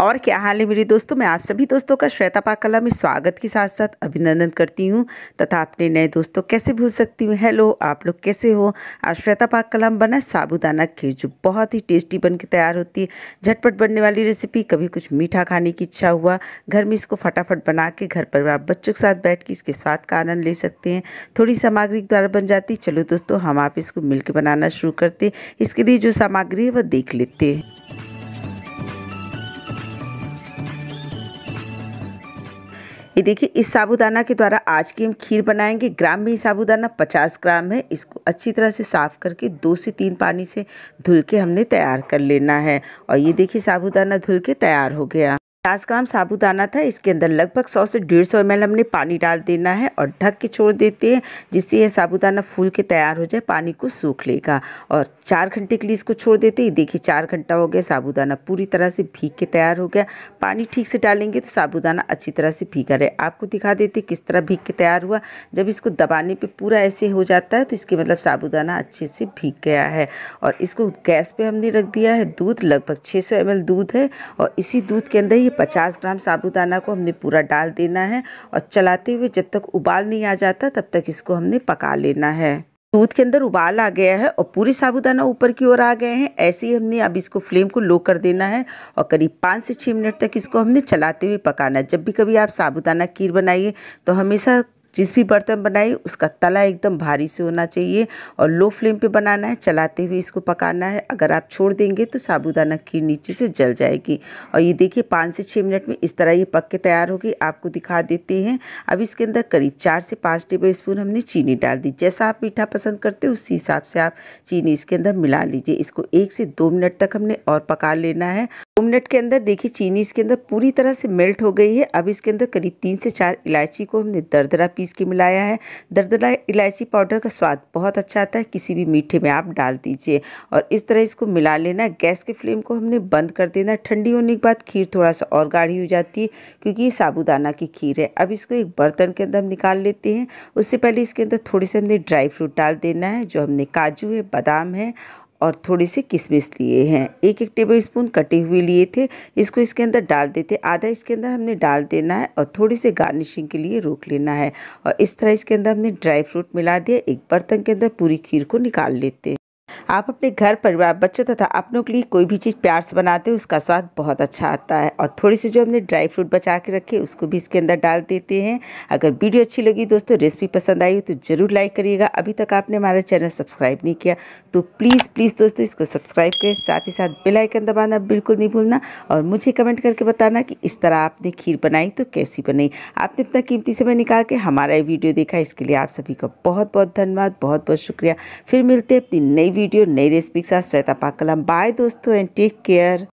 और क्या हाल है मेरे दोस्तों मैं आप सभी दोस्तों का श्वेता पाकला में स्वागत के साथ साथ अभिनंदन करती हूँ तथा अपने नए दोस्तों कैसे भूल सकती हूँ हेलो आप लोग कैसे हो आज श्वेता पाकला में बना साबुदाना खीर जो बहुत ही टेस्टी बन के तैयार होती है झटपट बनने वाली रेसिपी कभी कुछ मीठा खाने की इच्छा हुआ घर में इसको फटाफट बना के घर पर आप बच्चों के साथ बैठ के इसके स्वाद का आनंद ले सकते हैं थोड़ी सामग्री द्वारा बन जाती चलो दोस्तों हम आप इसको मिलकर बनाना शुरू करते इसके लिए जो सामग्री है वह देख लेते हैं ये देखिए इस साबूदाना के द्वारा आज की हम खीर बनाएंगे ग्राम में साबूदाना पचास ग्राम है इसको अच्छी तरह से साफ़ करके दो से तीन पानी से धुल के हमने तैयार कर लेना है और ये देखिए साबूदाना धुल के तैयार हो गया पचास ग्राम साबूदाना था इसके अंदर लगभग सौ से डेढ़ सौ एम हमने पानी डाल देना है और ढक के छोड़ देते हैं जिससे यह साबूदाना फूल के तैयार हो जाए पानी को सूख लेगा और चार घंटे के लिए इसको छोड़ देते हैं देखिए चार घंटा हो गया साबूदाना पूरी तरह से भीग के तैयार हो गया पानी ठीक से डालेंगे तो साबूदाना अच्छी तरह से भीगा रहे आपको दिखा देते किस तरह भीग के तैयार हुआ जब इसको दबाने पर पूरा ऐसे हो जाता है तो इसके मतलब साबूदाना अच्छे से भीग गया है और इसको गैस पर हमने रख दिया है दूध लगभग छः सौ दूध है और इसी दूध के अंदर ये पचास ग्राम साबूदाना को हमने पूरा डाल देना है और चलाते हुए जब तक उबाल नहीं आ जाता तब तक इसको हमने पका लेना है दूध के अंदर उबाल आ गया है और पूरी साबूदाना ऊपर की ओर आ गए हैं ऐसे ही हमने अब इसको फ्लेम को लो कर देना है और करीब पाँच से छः मिनट तक इसको हमने चलाते हुए पकाना है जब भी कभी आप साबूदाना खीर बनाइए तो हमेशा जिस भी बर्तन बनाए उसका तला एकदम भारी से होना चाहिए और लो फ्लेम पे बनाना है चलाते हुए इसको पकाना है अगर आप छोड़ देंगे तो साबुदाना खीर नीचे से जल जाएगी और ये देखिए पाँच से छः मिनट में इस तरह ये पक के तैयार होगी आपको दिखा देते हैं अब इसके अंदर करीब चार से पाँच टेबल स्पून हमने चीनी डाल दी जैसा आप मीठा पसंद करते हो उसी हिसाब से आप चीनी इसके अंदर मिला लीजिए इसको एक से दो मिनट तक हमने और पका लेना है दो मिनट के अंदर देखिए चीनी इसके अंदर पूरी तरह से मेल्ट हो गई है अब इसके अंदर करीब तीन से चार इलायची को हमने दरदरा पीस के मिलाया है दरदरा इलायची पाउडर का स्वाद बहुत अच्छा आता है किसी भी मीठे में आप डाल दीजिए और इस तरह इसको मिला लेना गैस के फ्लेम को हमने बंद कर देना ठंडी होने के बाद खीर थोड़ा सा और गाढ़ी हो जाती है क्योंकि ये साबुदाना की खीर है अब इसको एक बर्तन के अंदर हम निकाल लेते हैं उससे पहले इसके अंदर थोड़े से हमने ड्राई फ्रूट डाल देना है जो हमने काजू है बादाम है और थोड़ी सी किशमिश लिए हैं एक एक टेबल स्पून कटे हुए लिए थे इसको इसके अंदर डाल देते आधा इसके अंदर हमने डाल देना है और थोड़ी सी गार्निशिंग के लिए रोक लेना है और इस तरह इसके अंदर हमने ड्राई फ्रूट मिला दिया एक बर्तन के अंदर पूरी खीर को निकाल लेते हैं आप अपने घर परिवार बच्चों तथा अपनों के लिए कोई भी चीज़ प्यार से बनाते हो उसका स्वाद बहुत अच्छा आता है और थोड़ी सी जो हमने ड्राई फ्रूट बचा के रखे उसको भी इसके अंदर डाल देते हैं अगर वीडियो अच्छी लगी दोस्तों रेसिपी पसंद आई हो तो ज़रूर लाइक करिएगा अभी तक आपने हमारा चैनल सब्सक्राइब नहीं किया तो प्लीज़ प्लीज़ दोस्तों इसको सब्सक्राइब करें साथ ही साथ बेलाइकन दबाना बिल्कुल नहीं भूलना और मुझे कमेंट करके बताना कि इस तरह आपने खीर बनाई तो कैसी बनाई आपने अपना कीमती समय निकाल के हमारा ये वीडियो देखा इसके लिए आप सभी का बहुत बहुत धन्यवाद बहुत बहुत शुक्रिया फिर मिलते हैं अपनी नई video your nearest pizza straight up. Bye, dosto, and take care.